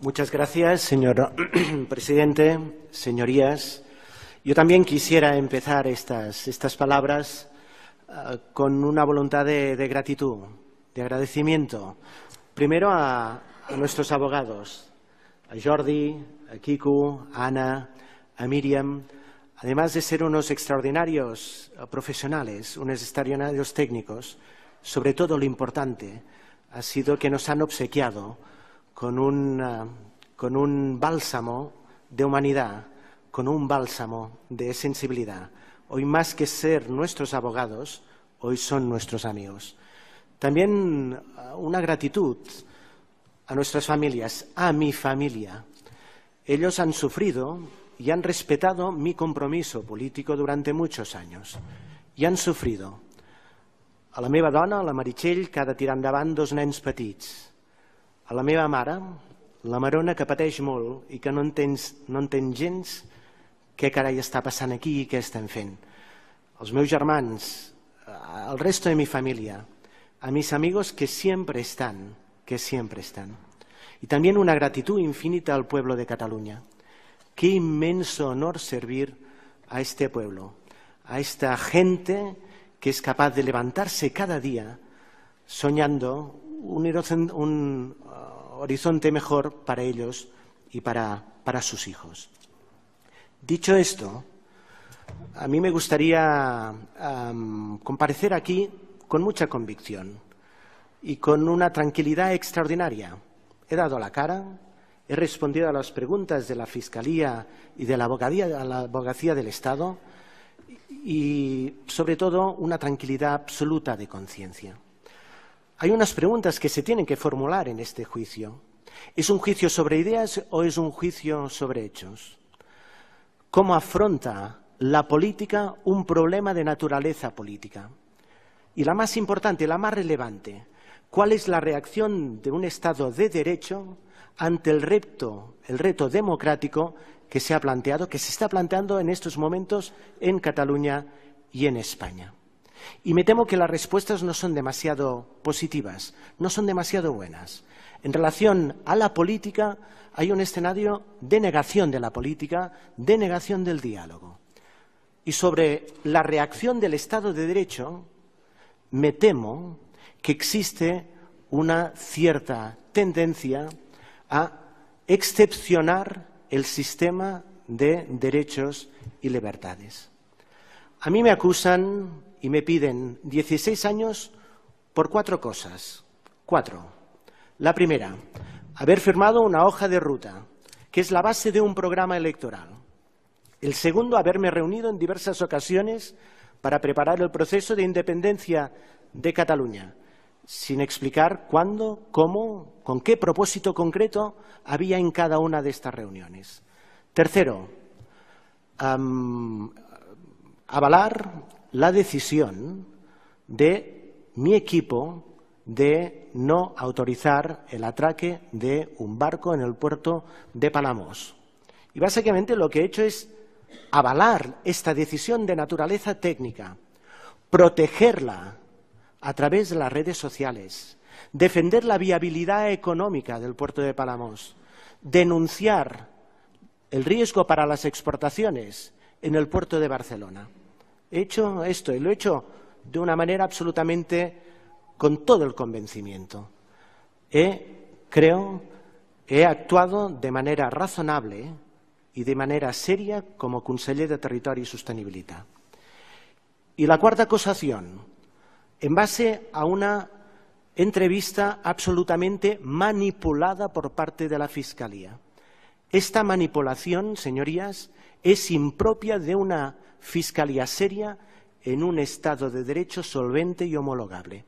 Muchas gracias, señor presidente, señorías. Yo también quisiera empezar estas, palabras ah, con una voluntad de, gratitud, de agradecimiento. Primero a, a nuestros abogados, a Jordi, a Kiku, a Ana, a Miriam, además de ser unos extraordinarios ah, profesionales, unos extraordinarios técnicos, sobre todo lo importante ha sido que nos han obsequiado eh, con un, bálsamo de humanidad, con un bálsamo de sensibilidad. Hoy más que ser nuestros abogados, hoy son nuestros amigos. También eh, una gratitud a nuestras familias, a mi familia. Ellos han sufrido y han respetado mi compromiso político durante muchos años. Y han sufrido. A la meva dona, a la Meritxell, cada ha de dos nens petits. A la meva mare, la Marona que pateix molt i que no entens, no entén gens què carai està passant aquí i què estem fent. Els meus germans, eh, el resto de mi família, a mis amigos que sempre estan, que sempre estan. I també una gratitud infinita al poble de Catalunya. Qué immens honor servir a este poble, a esta gente que es capaz de levantarse cada dia soñando un, uh, horizonte mejor para ellos y para, sus hijos. Dicho esto, a mí me gustaría um, comparecer aquí con mucha convicción y con una tranquilidad extraordinaria. He dado la cara, he respondido a las preguntas de la Fiscalía y de la abogacía del Estado y, sobre todo, una tranquilidad absoluta de conciencia. Hay unas preguntas que se tienen que formular en este juicio. ¿Es un juicio sobre ideas o es un juicio sobre hechos? ¿Cómo afronta la política un problema de naturaleza política? Y la más importante, la más relevante, ¿cuál es la reacción de un Estado de derecho ante el reto, el reto democrático que se ha planteado, que se está planteando en estos momentos en Cataluña y en España? Y me temo que las respuestas no son demasiado positivas, no son demasiado buenas. En relación a la política, hay un escenario de negación de la política, de negación del diálogo. Y sobre la reacción del Estado de Derecho, me temo que existe una cierta tendencia a excepcionar el sistema de derechos y libertades. A mí me acusan y me piden 16 años por cuatro cosas. Cuatro. La primera, haber firmado una hoja de ruta, que es la base de un programa electoral. El segundo, haberme reunido en diversas ocasiones para preparar el proceso de independencia de Cataluña, sin explicar cuándo, cómo, con qué propósito concreto había en cada una de estas reuniones. Tercero, avalar la decisión de mi equipo de no autorizar el atraque de un barco en el puerto de Palamos. Y básicamente lo que he hecho es avalar esta decisión de naturaleza técnica, protegerla a través de las redes sociales, defender la viabilidad económica del puerto de Palamos, denunciar el riesgo para las exportaciones en el puerto de Barcelona. He hecho esto y lo he hecho de una manera absolutamente con todo el convencimiento. He, creo, he actuado de manera razonable y de manera seria como consejero de Territorio y Sostenibilidad. Y la cuarta acusación, en base a una entrevista absolutamente manipulada por parte de la Fiscalía. Esta manipulación, señorías, es impropia de una fiscalía seria en un Estado de derecho solvente y homologable.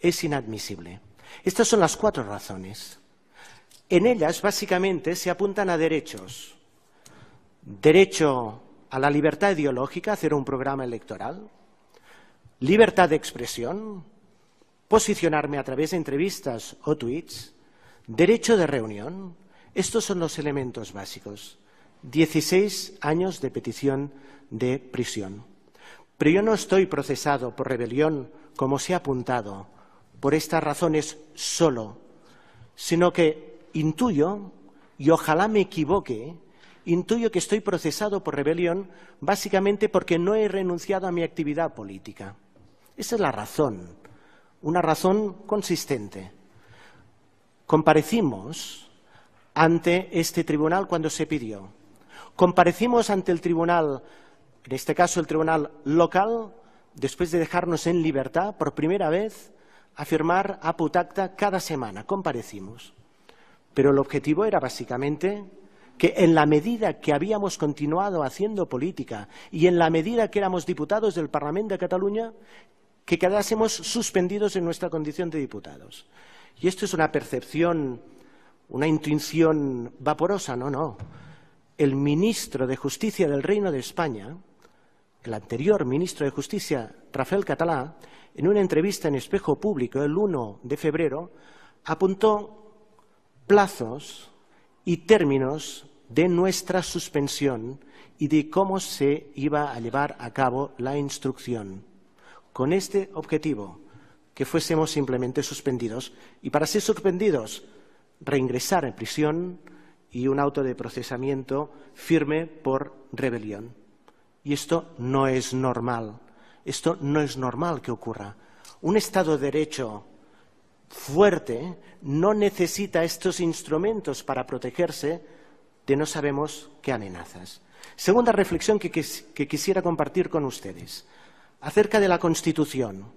Es inadmisible. Estas son las cuatro razones. En ellas, básicamente, se apuntan a derechos. Derecho a la libertad ideológica, hacer un programa electoral. Libertad de expresión, posicionarme a través de entrevistas o tweets. Derecho de reunión, estos son los elementos básicos. Dieciséis años de petición de prisión. Pero yo no estoy procesado por rebelión, como se ha apuntado, por estas razones solo, sino que intuyo, y ojalá me equivoque, intuyo que estoy procesado por rebelión básicamente porque no he renunciado a mi actividad política. Esa es la razón, una razón consistente. Comparecimos ante este tribunal cuando se pidió. Comparecimos ante el tribunal, en este caso el tribunal local, después de dejarnos en libertad por primera vez a firmar a putacta cada semana. Comparecimos. Pero el objetivo era básicamente que en la medida que habíamos continuado haciendo política y en la medida que éramos diputados del Parlamento de Cataluña, que quedásemos suspendidos en nuestra condición de diputados. Y esto es una percepción una intuición vaporosa, no, no. El ministro de Justicia del Reino de España, el anterior ministro de Justicia, Rafael Catalá, en una entrevista en Espejo Público el 1 de febrero, apuntó plazos y términos de nuestra suspensión y de cómo se iba a llevar a cabo la instrucción, con este objetivo, que fuésemos simplemente suspendidos. Y para ser suspendidos reingresar en prisión y un auto de procesamiento firme por rebelión. Y esto no es normal. Esto no es normal que ocurra. Un Estado de Derecho fuerte no necesita estos instrumentos para protegerse de no sabemos qué amenazas. Segunda reflexión que, que quisiera compartir con ustedes acerca de la Constitución.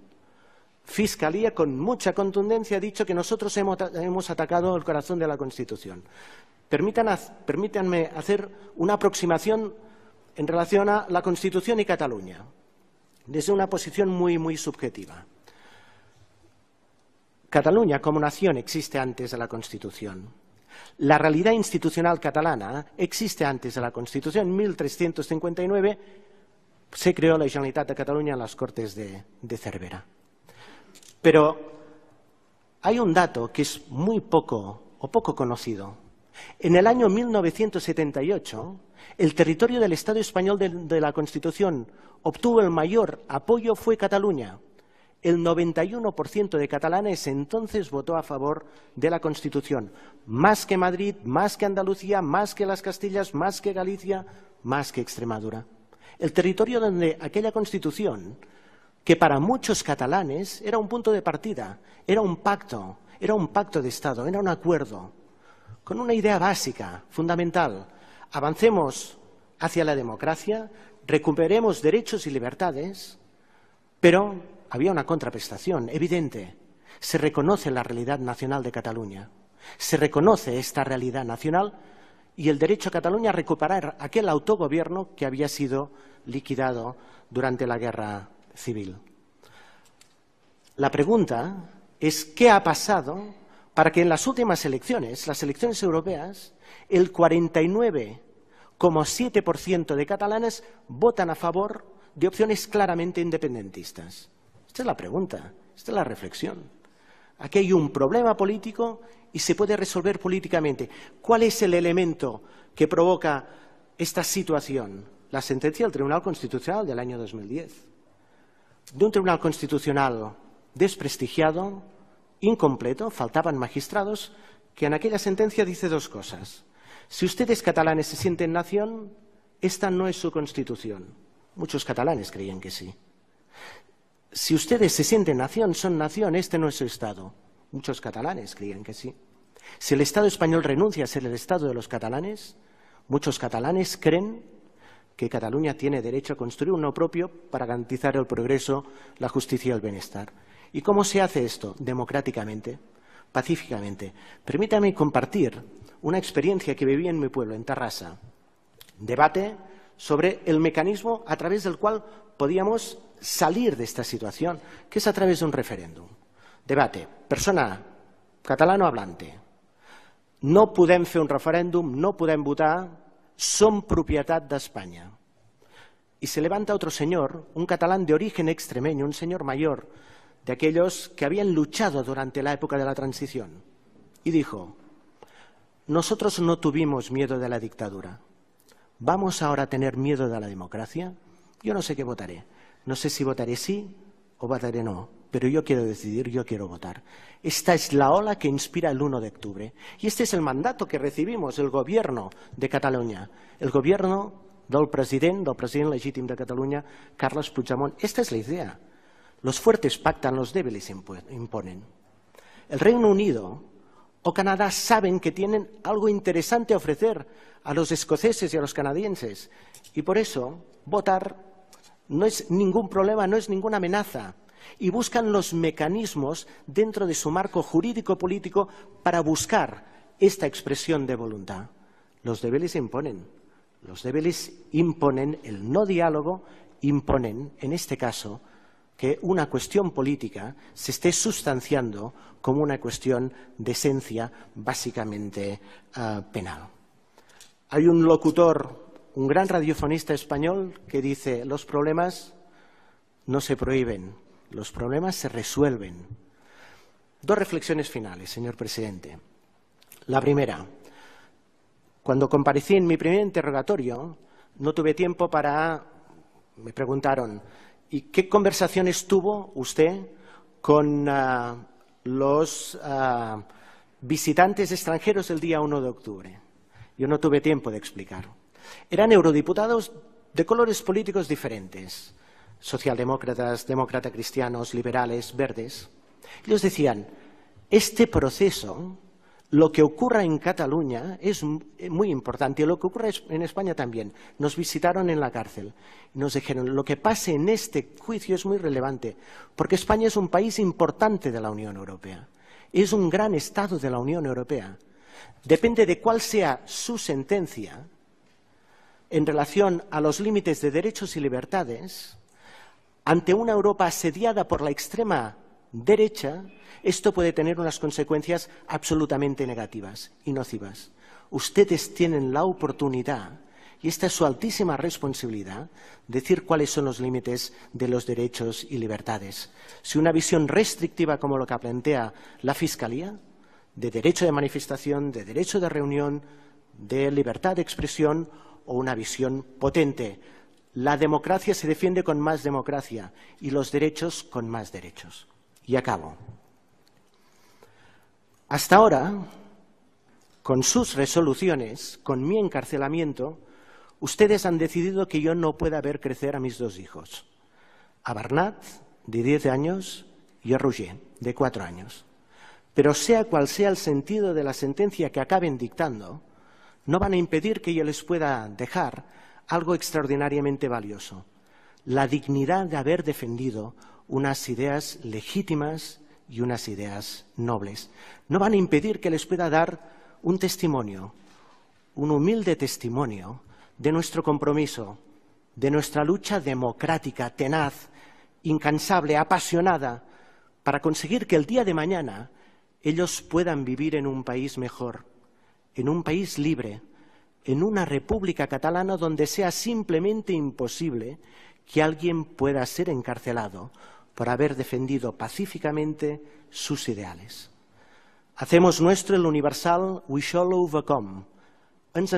Fiscalía con mucha contundencia ha dicho que nosotros hemos atacado el corazón de la Constitución. permítanme hacer una aproximación en relación a la Constitución y Cataluña, desde una posición muy, muy subjetiva. Cataluña como nación existe antes de la Constitución. La realidad institucional catalana existe antes de la Constitución. En 1359 se creó la Generalitat de Cataluña en las Cortes de Cervera. Pero hay un dato que es muy poco o poco conocido. En el año 1978, el territorio del Estado español de, la Constitución obtuvo el mayor apoyo fue Cataluña. El 91% de catalanes entonces votó a favor de la Constitución, más que Madrid, más que Andalucía, más que las Castillas, más que Galicia, más que Extremadura. El territorio donde aquella Constitución que para muchos catalanes era un punto de partida, era un pacto, era un pacto de Estado, era un acuerdo, con una idea básica, fundamental. Avancemos hacia la democracia, recuperemos derechos y libertades, pero había una contraprestación evidente. Se reconoce la realidad nacional de Cataluña, se reconoce esta realidad nacional y el derecho a Cataluña a recuperar aquel autogobierno que había sido liquidado durante la guerra civil. La pregunta es qué ha pasado para que en las últimas elecciones, las elecciones europeas, el 49,7% de catalanes votan a favor de opciones claramente independentistas. Esta es la pregunta, esta es la reflexión. Aquí hay un problema político y se puede resolver políticamente. ¿Cuál es el elemento que provoca esta situación? La sentencia del Tribunal Constitucional del año 2010 de un tribunal constitucional desprestigiado, incompleto, faltaban magistrados, que en aquella sentencia dice dos cosas. Si ustedes catalanes se sienten nación, esta no es su constitución. Muchos catalanes creían que sí. Si ustedes se sienten nación, son nación, este no es su Estado. Muchos catalanes creían que sí. Si el Estado español renuncia a ser el Estado de los catalanes, muchos catalanes creen que Cataluña tiene derecho a construir uno propio para garantizar el progreso, la justicia y el bienestar. ¿Y cómo se hace esto? Democráticamente, pacíficamente. Permítame compartir una experiencia que viví en mi pueblo, en Tarrasa. Debate sobre el mecanismo a través del cual podíamos salir de esta situación, que es a través de un referéndum. Debate. Persona catalano hablante. No podemos hacer un referéndum, no podemos votar son propiedad de España. Y se levanta otro señor, un catalán de origen extremeño, un señor mayor, de aquellos que habían luchado durante la época de la transición, y dijo, nosotros no tuvimos miedo de la dictadura. ¿Vamos ahora a tener miedo de la democracia? Yo no sé qué votaré. No sé si votaré sí o votaré no pero yo quiero decidir, yo quiero votar. Esta es la ola que inspira el 1 de octubre. Y este es el mandato que recibimos del gobierno de Cataluña, el gobierno del presidente, del presidente legítimo de Cataluña, Carlos Puigdemont. Esta es la idea. Los fuertes pactan, los débiles imponen. El Reino Unido o Canadá saben que tienen algo interesante a ofrecer a los escoceses y a los canadienses. Y por eso votar no es ningún problema, no es ninguna amenaza y buscan los mecanismos dentro de su marco jurídico-político para buscar esta expresión de voluntad. Los débiles imponen. Los débiles imponen el no diálogo, imponen, en este caso, que una cuestión política se esté sustanciando como una cuestión de esencia básicamente ah, penal. Hay un locutor, un gran radiofonista español, que dice los problemas no se prohíben, los problemas se resuelven. Dos reflexiones finales, señor presidente. La primera, cuando comparecí en mi primer interrogatorio, no tuve tiempo para... Me preguntaron, ¿y qué conversaciones tuvo usted con ah, los ah, visitantes extranjeros el día 1 de octubre? Yo no tuve tiempo de explicar. Eran eurodiputados de colores políticos diferentes socialdemócratas, demócratas cristianos, liberales, verdes, ellos decían, este proceso, lo que ocurra en Cataluña es eh, muy importante, y lo que ocurre en España también. Nos visitaron en la cárcel y nos dijeron, lo que pase en este juicio es muy relevante, porque España es un país importante de la Unión Europea, es un gran Estado de la Unión Europea. Depende de cuál sea su sentencia en relación a los límites de derechos y libertades, ante una Europa asediada por la extrema derecha, esto puede tener unas consecuencias absolutamente negativas y nocivas. Ustedes tienen la oportunidad, y esta es su altísima responsabilidad, decir cuáles son los límites de los derechos y libertades. Si una visión restrictiva como lo que plantea la Fiscalía, de derecho de manifestación, de derecho de reunión, de libertad de expresión, o una visión potente la democracia se defiende con más democracia y los derechos con más derechos. Y acabo. Hasta ahora, con sus resoluciones, con mi encarcelamiento, ustedes han decidido que yo no pueda ver crecer a mis dos hijos, a Barnat, de 10 años, y a Rouget, de 4 años. Pero sea cual sea el sentido de la sentencia que acaben dictando, no van a impedir que yo les pueda dejar algo extraordinariamente valioso, la dignidad de haber defendido unas ideas legítimas y unas ideas nobles. No van a impedir que les pueda dar un testimonio, un humilde testimonio de nuestro compromiso, de nuestra lucha democrática, tenaz, incansable, apasionada, para conseguir que el día de mañana ellos puedan vivir en un país mejor, en un país libre, en una república catalana donde sea simplemente imposible que alguien pueda ser encarcelado por haber defendido pacíficamente sus ideales. Hacemos nuestro el universal We shall overcome. Ens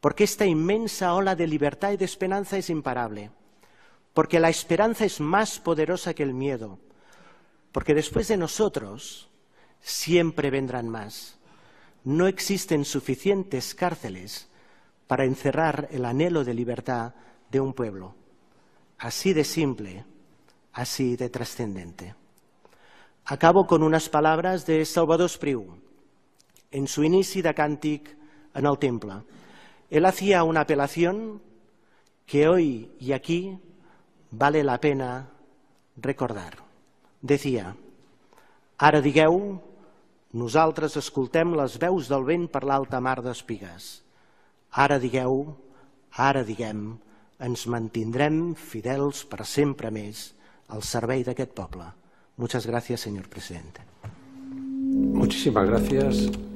porque esta inmensa ola de libertad y de esperanza es imparable, porque la esperanza es más poderosa que el miedo, porque después de nosotros siempre vendrán más no existen suficientes cárceles para encerrar el anhelo de libertad de un pueblo. Así de simple, así de trascendente. Acabo con unas palabras de Salvador Espriu. En su inici cantic cántic en el él hacía una apelación que hoy y aquí vale la pena recordar. Decía, ara Nosaltres escoltem les veus del vent per l'alta mar d'espigues. Ara digueu, ara diguem, ens mantindrem fidels per sempre més al servei d'aquest poble. Moltes gràcies, señor president. Muchísimas gracias.